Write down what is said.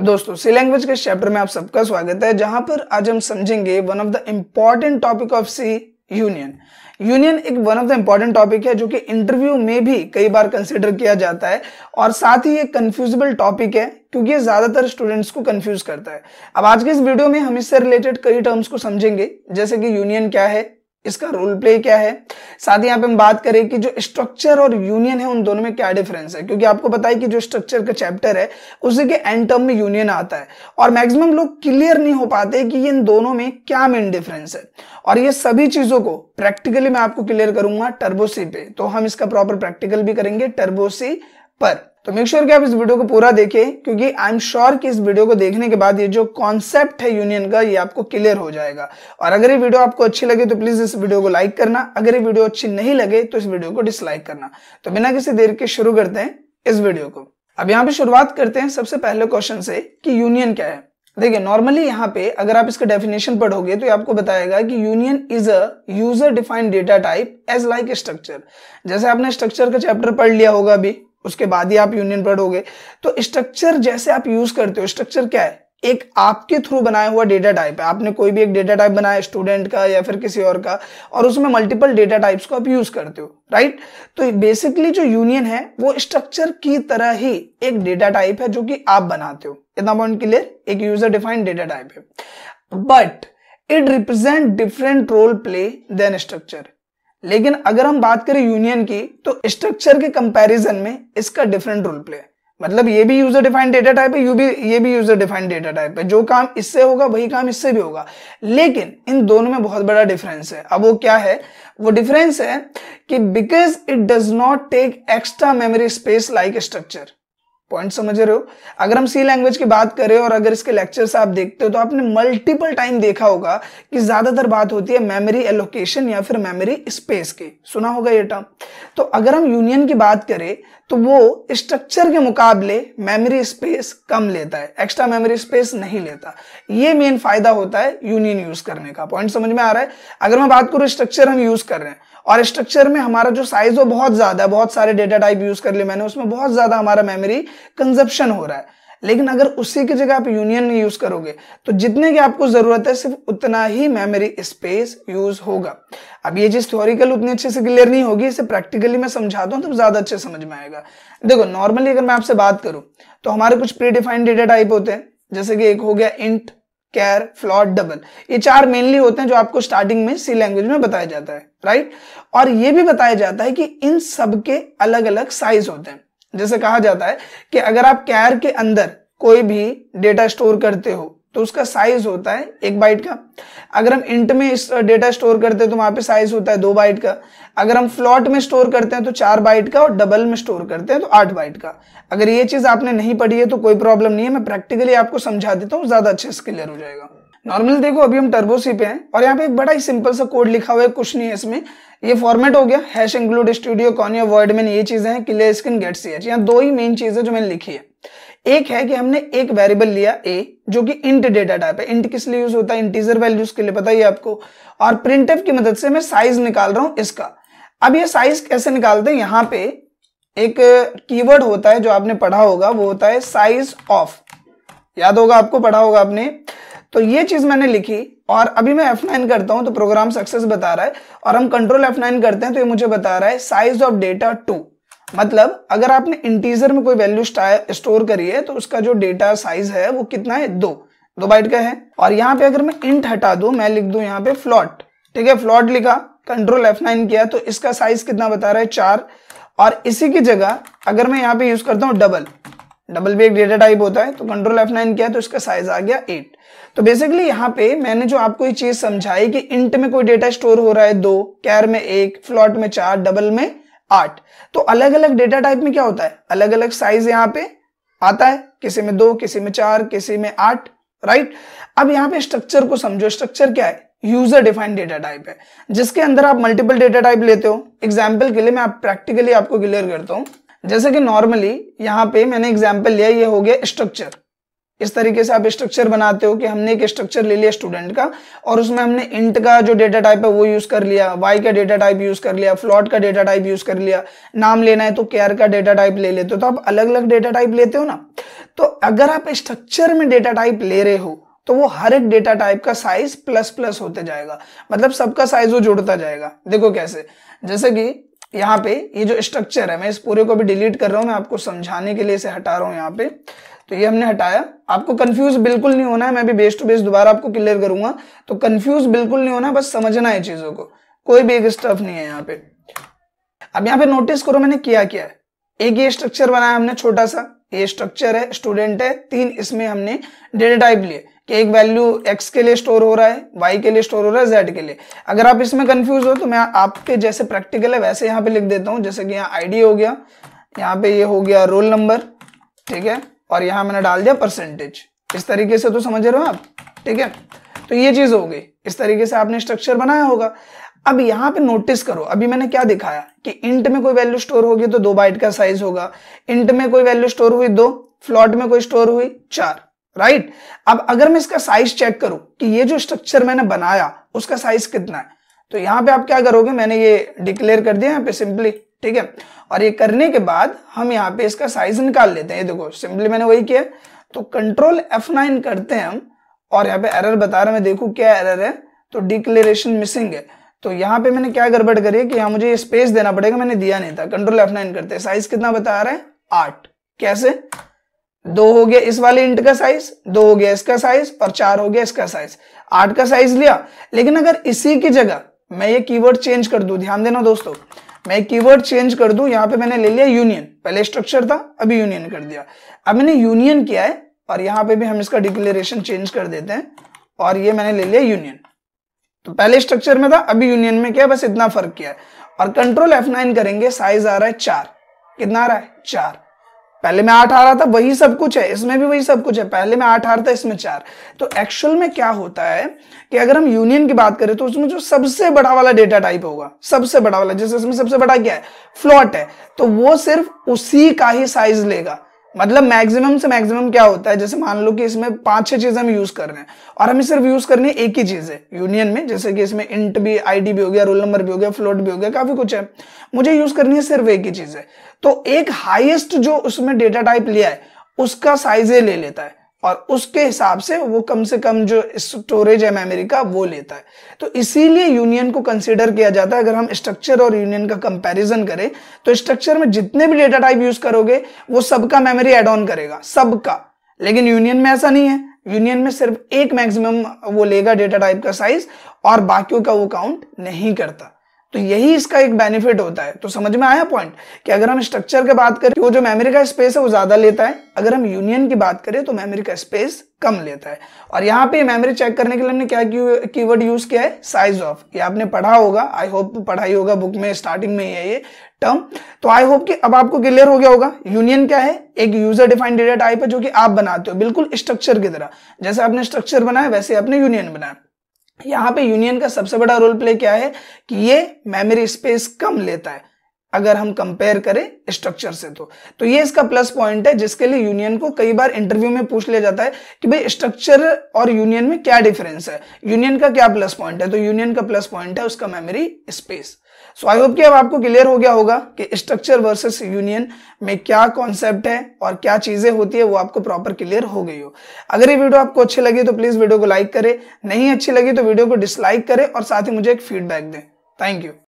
दोस्तों सी लैंग्वेज के चैप्टर में आप सबका स्वागत है जहां पर आज हम समझेंगे one of the important topic of C union union एक one of the important topic है जो कि इंटरव्यू में भी कई बार कंसिडर किया जाता है और साथ ही ये कंफ्यूजेबल टॉपिक है क्योंकि ये ज्यादातर स्टूडेंट्स को कंफ्यूज करता है अब आज के इस वीडियो में हम इससे रिलेटेड कई टर्म्स को समझेंगे जैसे कि यूनियन क्या है इसका रोल प्ले क्या है साथ ही यहाँ पे हम बात करें कि जो स्ट्रक्चर और यूनियन है उन दोनों में क्या डिफरेंस है क्योंकि आपको पता है कि जो स्ट्रक्चर का चैप्टर है उसी के एंड टर्म में यूनियन आता है और मैक्सिमम लोग क्लियर नहीं हो पाते कि इन दोनों में क्या मेन डिफरेंस है और ये सभी चीजों को प्रैक्टिकली मैं आपको क्लियर करूंगा टर्बोसी पे तो हम इसका प्रॉपर प्रैक्टिकल भी करेंगे टर्बोसी पर तो मेक श्योर sure कि आप इस वीडियो को पूरा देखें क्योंकि आई एम श्योर कि इस वीडियो को देखने के बाद ये जो कॉन्सेप्ट है यूनियन का ये आपको क्लियर हो जाएगा और अगर ये वीडियो आपको अच्छी लगे तो प्लीज इस वीडियो को लाइक करना अगर ये वीडियो अच्छी नहीं लगे तो इस वीडियो को डिसलाइक करना तो बिना किसी देर के शुरू करते हैं इस वीडियो को अब यहाँ पे शुरुआत करते हैं सबसे पहले क्वेश्चन से कि यूनियन क्या है देखिए नॉर्मली यहाँ पे अगर आप इसका डेफिनेशन पढ़ोगे तो ये आपको बताएगा कि union is a user defined data type as like structure जैसे आपने स्ट्रक्चर का चैप्टर पढ़ लिया होगा अभी उसके बाद ही आप यूनियन पढ़ोगे तो स्ट्रक्चर जैसे आप यूज करते हो स्ट्रक्चर क्या है एक आपके थ्रू बनाया हुआ डेटा टाइप है आपने कोई भी एक डेटा टाइप बनाया स्टूडेंट का या फिर किसी और का और उसमें मल्टीपल डेटा टाइप्स को आप यूज करते हो राइट तो बेसिकली जो यूनियन है वो स्ट्रक्चर की तरह ही एक डेटा टाइप है जो कि आप बनाते हो इतना पॉइंट क्लियर एक यूजर डिफाइंड डेटा टाइप है but it represent different role play then structure लेकिन अगर हम बात करें यूनियन की तो स्ट्रक्चर के कंपैरिजन में इसका डिफरेंट रोल प्ले है मतलब ये भी यूजर डिफाइंड डेटा टाइप है यू भी ये भी यूजर डिफाइंड डेटा टाइप है जो काम इससे होगा वही काम इससे भी होगा लेकिन इन दोनों में बहुत बड़ा डिफरेंस है अब वो क्या है वो डिफरेंस है कि because it does not take extra memory space like structure point समझ रहे हो अगर हम सी लैंग्वेज की बात करें और अगर इसके लेक्चर आप देखते हो तो आपने मल्टीपल टाइम देखा होगा कि ज्यादातर बात होती है मेमोरी एलोकेशन या फिर मेमोरी स्पेस की सुना होगा ये टर्म तो अगर हम यूनियन की बात करें तो वो स्ट्रक्चर के मुकाबले मेमोरी स्पेस कम लेता है एक्स्ट्रा मेमोरी स्पेस नहीं लेता ये मेन फायदा होता है यूनियन यूज करने का पॉइंट समझ में आ रहा है अगर मैं बात करूं स्ट्रक्चर हम यूज कर रहे हैं और स्ट्रक्चर में हमारा जो साइज वो बहुत ज्यादा है बहुत सारे डेटा टाइप यूज कर लिए मैंने उसमें बहुत ज्यादा हमारा मेमोरी कंजप्शन हो रहा है लेकिन अगर उसी की जगह आप यूनियन यूज करोगे तो जितने की आपको जरूरत है सिर्फ उतना ही मेमोरी स्पेस यूज होगा अब ये चीज थ्योरिकल उतनी अच्छे से क्लियर नहीं होगी इसे प्रैक्टिकली मैं समझाता दूं तो ज्यादा अच्छे समझ में आएगा देखो नॉर्मली अगर मैं आपसे बात करूं तो हमारे कुछ प्रीडिफाइंड डेटा टाइप होते हैं जैसे कि एक हो गया इंट कैर फ्लॉट डबल ये चार मेनली होते हैं जो आपको स्टार्टिंग में सी लैंग्वेज में बताया जाता है राइट और ये भी बताया जाता है कि इन सब के अलग अलग साइज होते हैं जैसे कहा जाता है कि अगर आप कैर के अंदर कोई भी डेटा स्टोर करते हो तो उसका साइज होता है एक बाइट का अगर हम इंट में इस डेटा स्टोर करते हैं तो वहां पे साइज होता है दो बाइट का अगर हम फ्लॉट में स्टोर करते हैं तो चार बाइट का और डबल में स्टोर करते हैं तो आठ बाइट का अगर ये चीज आपने नहीं पढ़ी है तो कोई प्रॉब्लम नहीं है मैं प्रैक्टिकली आपको समझा देता हूँ ज्यादा अच्छे से क्लियर हो जाएगा नॉर्मल देखो अभी हम टर्बो सी पे हैं और यहाँ पे एक बड़ा ही सिंपल सा कोड लिखा हुआ है कुछ नहीं है इसमें ये फॉर्मेट हो गया हैश इंक्लूड स्टूडियो कॉन या वर्ड में ये चीजें हैं clear skin get C H यहाँ दो ही मेन चीज है जो मैंने लिखी है एक है कि हमने एक वेरिएबल लिया ए जो कि इंट डेटा टाइप है इंट किस लिए यूज होता है इंटीजर वैल्यूज के लिए पता ही आपको और प्रिंट की मदद से मैं साइज निकाल रहा हूं इसका अब ये साइज कैसे निकालते हैं यहां पे एक कीवर्ड होता है जो आपने पढ़ा होगा वो होता है साइज ऑफ याद होगा आपको पढ़ा होगा आपने तो ये चीज मैंने लिखी और अभी मैं F9 करता हूं तो प्रोग्राम सक्सेस बता रहा है और हम कंट्रोल F9 करते हैं तो ये मुझे बता रहा है साइज ऑफ डेटा टू मतलब अगर आपने इंटीजर में कोई वैल्यू स्टोर करी है तो उसका जो डेटा साइज है वो कितना है दो दो बाइट का है और यहाँ पे अगर मैं इंट हटा दू मैं लिख दू यहाँ पे फ्लॉट ठीक है फ्लॉट लिखा कंट्रोल नाइन किया तो इसका साइज कितना बता रहा है चार और इसी की जगह अगर मैं यहाँ पे यूज करता हूँ डबल डबल भी एक डेटा टाइप होता है तो कंट्रोल एफ नाइन किया तो इसका साइज आ गया एट तो बेसिकली यहाँ पे मैंने जो आपको ये चीज समझाई कि इंट में कोई डेटा स्टोर हो रहा है दो कैर में एक फ्लॉट में चार डबल में आठ तो अलग अलग डेटा टाइप में क्या होता है अलग अलग साइज यहाँ पे आता है किसी में दो किसी में चार किसी में आठ राइट अब यहाँ पे स्ट्रक्चर को समझो स्ट्रक्चर क्या है यूजर डिफाइंड डेटा टाइप है जिसके अंदर आप मल्टीपल डेटा टाइप लेते हो एग्जाम्पल के लिए मैं आप प्रैक्टिकली आपको क्लियर करता हूँ जैसे कि नॉर्मली यहाँ पे मैंने एग्जाम्पल लिया ये हो गया स्ट्रक्चर इस तरीके से आप स्ट्रक्चर बनाते हो कि हमने एक स्ट्रक्चर ले लिया स्टूडेंट का और उसमें हमने इंट का जो डेटा टाइप है वो यूज कर लिया वाई का डेटा टाइप यूज कर लिया फ्लॉट का डेटा टाइप यूज कर लिया नाम लेना है तो केयर का डेटा टाइप ले लेते हो तो आप अलग अलग डेटा टाइप लेते हो ना तो अगर आप स्ट्रक्चर में डेटा टाइप ले रहे हो तो वो हर एक डेटा टाइप का साइज प्लस प्लस होते जाएगा मतलब सबका साइज वो जुड़ता जाएगा देखो कैसे जैसे कि यहाँ पे ये जो स्ट्रक्चर है मैं इस पूरे को भी डिलीट कर रहा हूँ मैं आपको समझाने के लिए इसे हटा रहा हूँ यहाँ पे तो ये हमने हटाया आपको कंफ्यूज बिल्कुल नहीं होना है मैं भी बेस टू बेस दोबारा आपको क्लियर करूंगा तो कंफ्यूज बिल्कुल नहीं होना बस समझना है चीजों को कोई भी एक स्टफ नहीं है यहाँ पे अब यहाँ पे नोटिस करो मैंने किया क्या है एक ये स्ट्रक्चर बनाया हमने छोटा सा ये स्ट्रक्चर है स्टूडेंट है तीन इसमें हमने डेटा टाइप लिए कि एक वैल्यू एक्स के लिए स्टोर हो रहा है वाई के लिए स्टोर हो रहा है जेड के लिए अगर आप इसमें कंफ्यूज हो तो मैं आपके जैसे प्रैक्टिकल है वैसे यहाँ पे लिख देता हूँ जैसे कि यहाँ आईडी हो गया यहाँ पे ये यह हो गया रोल नंबर ठीक है और यहाँ मैंने डाल दिया परसेंटेज इस तरीके से तो समझ रहे हो आप ठीक है तो ये चीज हो गई इस तरीके से आपने स्ट्रक्चर बनाया होगा अब यहाँ पे नोटिस करो अभी मैंने क्या दिखाया कि इंट में कोई वैल्यू स्टोर होगी तो दो बाइट का साइज होगा इंट में कोई वैल्यू स्टोर हुई दो फ्लॉट में कोई स्टोर हुई चार राइट अब अगर मैं इसका साइज चेक करूं कि ये जो स्ट्रक्चर मैंने बनाया उसका साइज कितना है तो यहां पे आप क्या करोगे मैंने ये डिक्लेयर कर दिया यहां पे सिंपली ठीक है और ये करने के बाद हम यहाँ पे इसका साइज निकाल लेते हैं ये देखो सिंपली मैंने वही किया तो कंट्रोल एफ नाइन करते हैं हम और यहाँ पे एरर बता रहे मैं देखू क्या एरर है तो डिक्लेरेशन मिसिंग है तो यहाँ पे मैंने क्या गड़बड़ करी है कि यहाँ मुझे स्पेस देना पड़ेगा मैंने दिया नहीं था कंट्रोल एफ नाइन करते साइज कितना बता रहे हैं आठ कैसे दो हो गया इस वाले इंट का साइज दो हो गया इसका साइज और चार हो गया इसका साइज आठ का साइज लिया लेकिन अगर इसी की जगह मैं ये कीवर्ड चेंज कर दू ध्यान देना दोस्तों मैं कीवर्ड चेंज कर दू यहां पे मैंने ले लिया यूनियन पहले स्ट्रक्चर था अभी यूनियन कर दिया अब मैंने यूनियन किया है और यहां पे भी हम इसका डिक्लेरेशन चेंज कर देते हैं और ये मैंने ले लिया यूनियन तो पहले स्ट्रक्चर में था अभी यूनियन में क्या बस इतना फर्क किया है और कंट्रोल एफ करेंगे साइज आ रहा है चार कितना आ रहा है चार पहले में आठ आ रहा था वही सब कुछ है इसमें भी वही सब कुछ है पहले में आठ आ रहा था इसमें चार तो एक्चुअल में क्या होता है कि अगर हम यूनियन की बात करें तो उसमें जो सबसे बड़ा वाला डेटा टाइप होगा सबसे बड़ा वाला जैसे इसमें सबसे बड़ा क्या है फ्लॉट है तो वो सिर्फ उसी का ही साइज लेगा मतलब मैक्सिमम से मैक्सिमम क्या होता है जैसे मान लो कि इसमें पांच छह चीजें हम यूज कर रहे हैं और हमें सिर्फ यूज करनी है एक ही चीज है यूनियन में जैसे कि इसमें इंट भी आईडी भी हो गया रोल नंबर भी हो गया फ्लोट भी हो गया काफी कुछ है मुझे यूज करनी है सिर्फ एक ही चीज है तो एक हाइएस्ट जो उसमें डेटा टाइप लिया है उसका साइज ले लेता है और उसके हिसाब से वो कम से कम जो स्टोरेज है मेमोरी का वो लेता है तो इसीलिए यूनियन को कंसिडर किया जाता है अगर हम स्ट्रक्चर और यूनियन का कंपैरिजन करें तो स्ट्रक्चर में जितने भी डेटा टाइप यूज करोगे वो सबका मेमोरी एड ऑन करेगा सबका लेकिन यूनियन में ऐसा नहीं है यूनियन में सिर्फ एक मैक्सिमम वो लेगा डेटा टाइप का साइज और बाकियों का वो काउंट नहीं करता तो यही इसका एक बेनिफिट होता है तो समझ में आया पॉइंट कि अगर हम स्ट्रक्चर की बात करें वो जो मेमोरी का स्पेस है वो ज्यादा लेता है अगर हम यूनियन की बात करें तो मेमोरी का स्पेस कम लेता है और यहाँ पे मेमोरी चेक करने के लिए हमने क्या कीवर्ड यूज किया है साइज ऑफ ये आपने पढ़ा होगा आई होप पढ़ाई होगा बुक में स्टार्टिंग में ही है ये टर्म तो आई होप कि अब आपको क्लियर हो गया होगा यूनियन क्या है एक यूजर डिफाइंड डेटा टाइप है जो कि आप बनाते हो बिल्कुल स्ट्रक्चर की तरह जैसे आपने स्ट्रक्चर बनाया वैसे आपने यूनियन बनाया यहाँ पे यूनियन का सबसे बड़ा रोल प्ले क्या है कि ये मेमोरी स्पेस कम लेता है अगर हम कंपेयर करें स्ट्रक्चर से तो तो ये इसका प्लस पॉइंट है जिसके लिए यूनियन को कई बार इंटरव्यू में पूछ लिया जाता है कि भाई स्ट्रक्चर और यूनियन में क्या डिफरेंस है यूनियन का क्या प्लस पॉइंट है तो यूनियन का प्लस पॉइंट है उसका memory space so I hope कि अब आपको क्लियर हो गया होगा कि स्ट्रक्चर वर्सेस यूनियन में क्या कॉन्सेप्ट है और क्या चीजें होती है वो आपको प्रॉपर क्लियर हो गई हो अगर ये वीडियो आपको अच्छी लगी तो प्लीज वीडियो को लाइक करें नहीं अच्छी लगी तो वीडियो को डिसलाइक करें और साथ ही मुझे एक फीडबैक दें थैंक यू